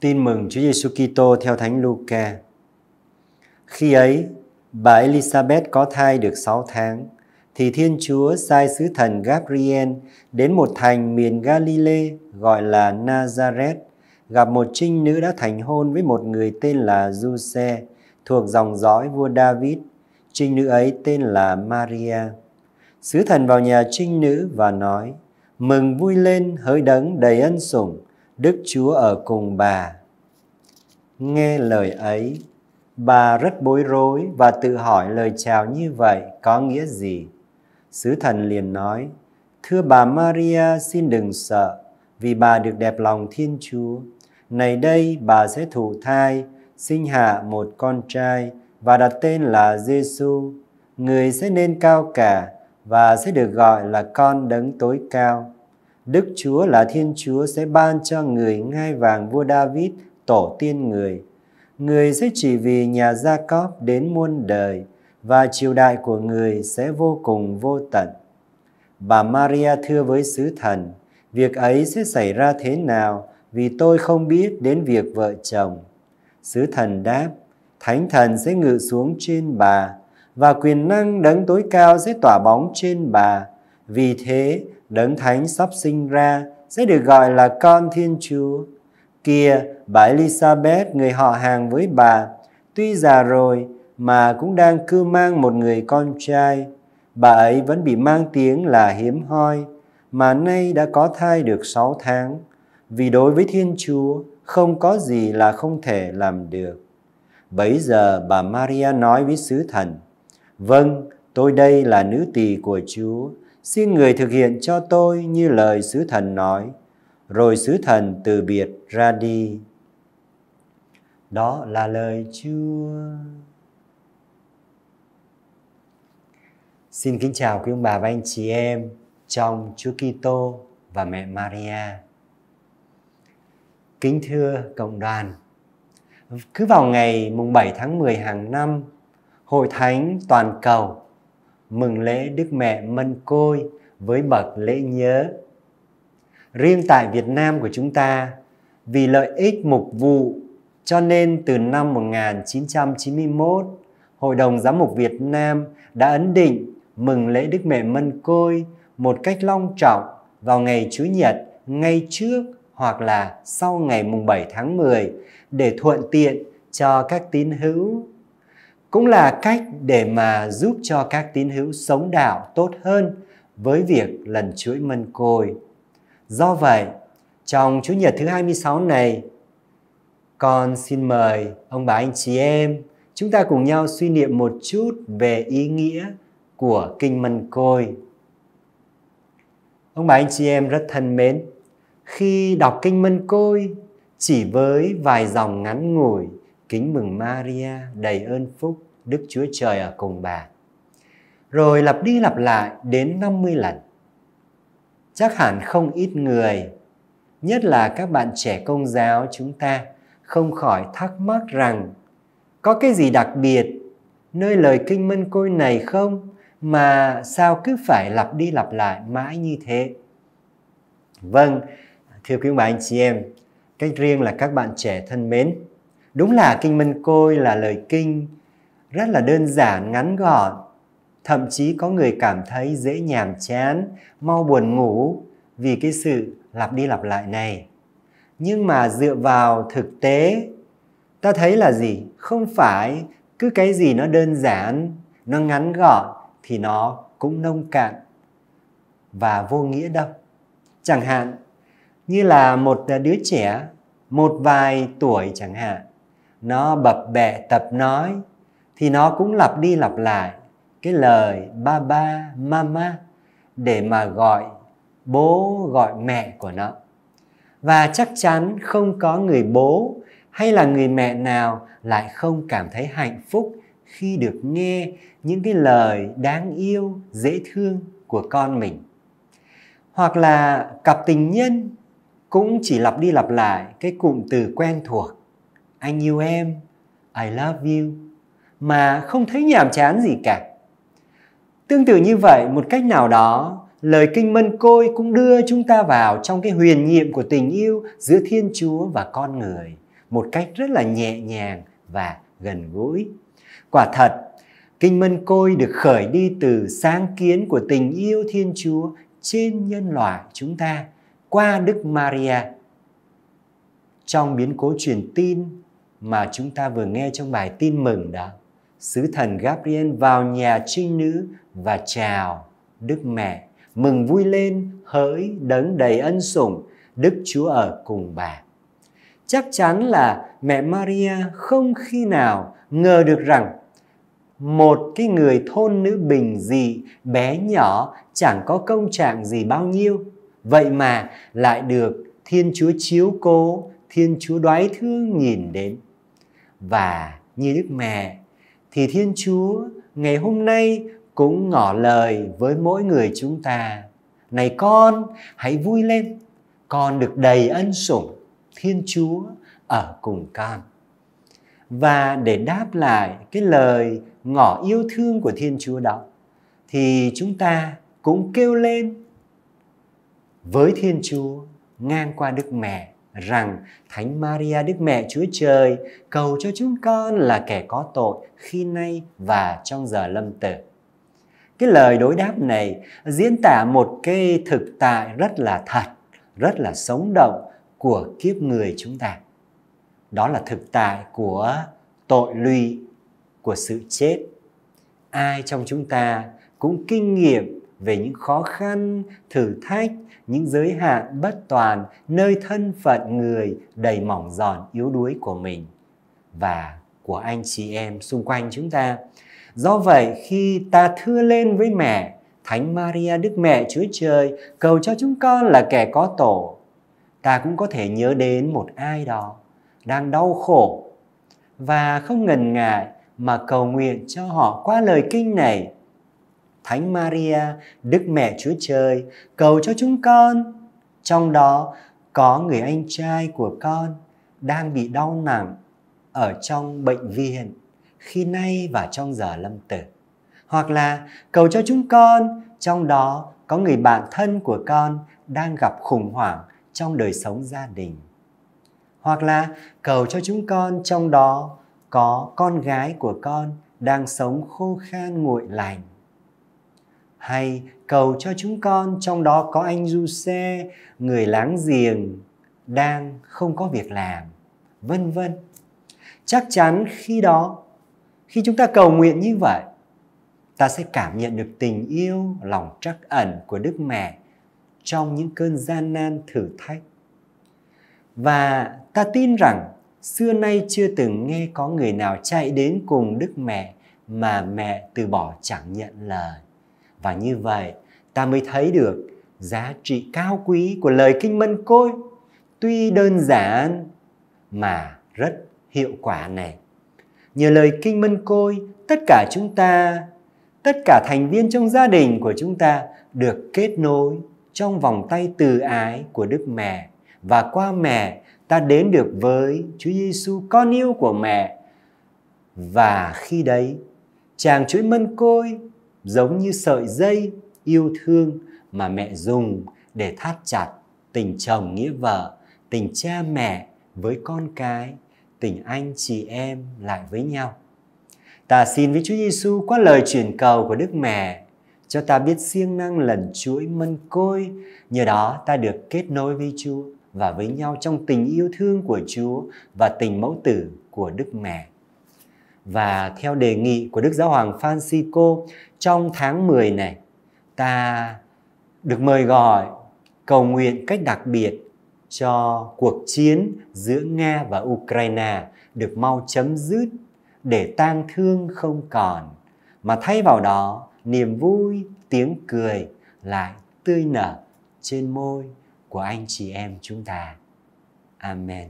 Tin mừng Chúa Giêsu Kitô theo Thánh Luca. Khi ấy, bà Elizabeth có thai được 6 tháng, thì Thiên Chúa sai sứ thần Gabriel đến một thành miền Galilee gọi là Nazareth, gặp một trinh nữ đã thành hôn với một người tên là Giuse, thuộc dòng dõi vua David. Trinh nữ ấy tên là Maria. Sứ thần vào nhà trinh nữ và nói: "Mừng vui lên, hỡi đấng đầy ân sủng, Đức Chúa ở cùng bà. Nghe lời ấy, bà rất bối rối và tự hỏi lời chào như vậy có nghĩa gì. Sứ thần liền nói, Thưa bà Maria, xin đừng sợ, vì bà được đẹp lòng Thiên Chúa. Này đây, bà sẽ thụ thai, sinh hạ một con trai và đặt tên là Giêsu. Người sẽ nên cao cả và sẽ được gọi là con đấng tối cao. Đức Chúa là Thiên Chúa sẽ ban cho người ngai vàng vua David, tổ tiên người. Người sẽ chỉ vì nhà Gia Cóp đến muôn đời và triều đại của người sẽ vô cùng vô tận. Bà Maria thưa với sứ thần, việc ấy sẽ xảy ra thế nào vì tôi không biết đến việc vợ chồng. Sứ thần đáp, Thánh thần sẽ ngự xuống trên bà và quyền năng đấng tối cao sẽ tỏa bóng trên bà. Vì thế, đấng thánh sắp sinh ra sẽ được gọi là con Thiên Chúa. Kia, bà Elizabeth, người họ hàng với bà, tuy già rồi mà cũng đang cư mang một người con trai. Bà ấy vẫn bị mang tiếng là hiếm hoi, mà nay đã có thai được 6 tháng. Vì đối với Thiên Chúa, không có gì là không thể làm được. Bấy giờ bà Maria nói với sứ thần, Vâng, tôi đây là nữ tỳ của Chúa, xin người thực hiện cho tôi như lời sứ thần nói. Rồi sứ thần từ biệt ra đi. Đó là lời Chúa. Xin kính chào quý ông bà và anh chị em trong Chúa Kitô và mẹ Maria. Kính thưa cộng đoàn, cứ vào ngày mùng 7 tháng 10 hàng năm, Hội Thánh toàn cầu mừng lễ Đức Mẹ Mân Côi với bậc lễ nhớ. Riêng tại Việt Nam của chúng ta, vì lợi ích mục vụ cho nên từ năm 1991, Hội đồng Giám mục Việt Nam đã ấn định mừng lễ Đức Mẹ Mân Côi một cách long trọng vào ngày Chủ nhật ngay trước hoặc là sau ngày mùng 7 tháng 10 để thuận tiện cho các tín hữu cũng là cách để mà giúp cho các tín hữu sống đạo tốt hơn với việc lần chuỗi mân côi. Do vậy, trong Chủ nhật thứ 26 này, con xin mời ông bà anh chị em chúng ta cùng nhau suy niệm một chút về ý nghĩa của kinh mân côi. Ông bà anh chị em rất thân mến, khi đọc kinh mân côi chỉ với vài dòng ngắn ngủi Kính mừng Maria, đầy ơn phúc, Đức Chúa Trời ở cùng bà. Rồi lặp đi lặp lại đến 50 lần. Chắc hẳn không ít người, nhất là các bạn trẻ công giáo chúng ta, không khỏi thắc mắc rằng có cái gì đặc biệt nơi lời kinh mân côi này không mà sao cứ phải lặp đi lặp lại mãi như thế? Vâng, thưa quý bà anh chị em, cách riêng là các bạn trẻ thân mến, Đúng là Kinh Mân Côi là lời kinh rất là đơn giản, ngắn gọn. Thậm chí có người cảm thấy dễ nhàm chán, mau buồn ngủ vì cái sự lặp đi lặp lại này. Nhưng mà dựa vào thực tế, ta thấy là gì? Không phải cứ cái gì nó đơn giản, nó ngắn gọn thì nó cũng nông cạn và vô nghĩa đâu. Chẳng hạn như là một đứa trẻ, một vài tuổi chẳng hạn, nó bập bẹ tập nói thì nó cũng lặp đi lặp lại cái lời ba ba mama để mà gọi bố gọi mẹ của nó và chắc chắn không có người bố hay là người mẹ nào lại không cảm thấy hạnh phúc khi được nghe những cái lời đáng yêu dễ thương của con mình hoặc là cặp tình nhân cũng chỉ lặp đi lặp lại cái cụm từ quen thuộc anh yêu em I love you mà không thấy nhàm chán gì cả. Tương tự như vậy, một cách nào đó, lời kinh mân côi cũng đưa chúng ta vào trong cái huyền nhiệm của tình yêu giữa Thiên Chúa và con người một cách rất là nhẹ nhàng và gần gũi. Quả thật, kinh mân côi được khởi đi từ sáng kiến của tình yêu Thiên Chúa trên nhân loại chúng ta qua Đức Maria. Trong biến cố truyền tin mà chúng ta vừa nghe trong bài tin mừng đó. Sứ thần Gabriel vào nhà trinh nữ và chào Đức Mẹ. Mừng vui lên, hỡi đấng đầy ân sủng, Đức Chúa ở cùng bà. Chắc chắn là mẹ Maria không khi nào ngờ được rằng một cái người thôn nữ bình dị, bé nhỏ, chẳng có công trạng gì bao nhiêu. Vậy mà lại được Thiên Chúa chiếu cố, Thiên Chúa đoái thương nhìn đến và như Đức Mẹ thì Thiên Chúa ngày hôm nay cũng ngỏ lời với mỗi người chúng ta. Này con, hãy vui lên, con được đầy ân sủng, Thiên Chúa ở cùng con. Và để đáp lại cái lời ngỏ yêu thương của Thiên Chúa đó, thì chúng ta cũng kêu lên với Thiên Chúa ngang qua Đức Mẹ rằng Thánh Maria Đức Mẹ Chúa Trời cầu cho chúng con là kẻ có tội khi nay và trong giờ lâm tử. Cái lời đối đáp này diễn tả một cái thực tại rất là thật, rất là sống động của kiếp người chúng ta. Đó là thực tại của tội lụy, của sự chết. Ai trong chúng ta cũng kinh nghiệm về những khó khăn, thử thách, những giới hạn bất toàn nơi thân phận người đầy mỏng giòn yếu đuối của mình và của anh chị em xung quanh chúng ta. Do vậy khi ta thưa lên với mẹ, Thánh Maria Đức Mẹ Chúa Trời cầu cho chúng con là kẻ có tổ, ta cũng có thể nhớ đến một ai đó đang đau khổ và không ngần ngại mà cầu nguyện cho họ qua lời kinh này Thánh Maria, Đức Mẹ Chúa Trời, cầu cho chúng con. Trong đó có người anh trai của con đang bị đau nặng ở trong bệnh viện khi nay và trong giờ lâm tử. Hoặc là cầu cho chúng con, trong đó có người bạn thân của con đang gặp khủng hoảng trong đời sống gia đình. Hoặc là cầu cho chúng con trong đó có con gái của con đang sống khô khan nguội lành hay cầu cho chúng con trong đó có anh du xe người láng giềng đang không có việc làm vân vân chắc chắn khi đó khi chúng ta cầu nguyện như vậy ta sẽ cảm nhận được tình yêu lòng trắc ẩn của đức mẹ trong những cơn gian nan thử thách và ta tin rằng xưa nay chưa từng nghe có người nào chạy đến cùng đức mẹ mà mẹ từ bỏ chẳng nhận lời và như vậy ta mới thấy được giá trị cao quý của lời kinh mân côi tuy đơn giản mà rất hiệu quả này. Nhờ lời kinh mân côi, tất cả chúng ta, tất cả thành viên trong gia đình của chúng ta được kết nối trong vòng tay từ ái của Đức Mẹ và qua mẹ ta đến được với Chúa Giêsu con yêu của mẹ. Và khi đấy, chàng chuỗi mân côi giống như sợi dây yêu thương mà mẹ dùng để thắt chặt tình chồng nghĩa vợ, tình cha mẹ với con cái, tình anh chị em lại với nhau. Ta xin với Chúa Giêsu qua lời truyền cầu của Đức Mẹ cho ta biết siêng năng lần chuỗi mân côi, nhờ đó ta được kết nối với Chúa và với nhau trong tình yêu thương của Chúa và tình mẫu tử của Đức Mẹ và theo đề nghị của Đức Giáo Hoàng Francisco trong tháng 10 này ta được mời gọi cầu nguyện cách đặc biệt cho cuộc chiến giữa Nga và Ukraine được mau chấm dứt để tang thương không còn mà thay vào đó niềm vui tiếng cười lại tươi nở trên môi của anh chị em chúng ta. Amen.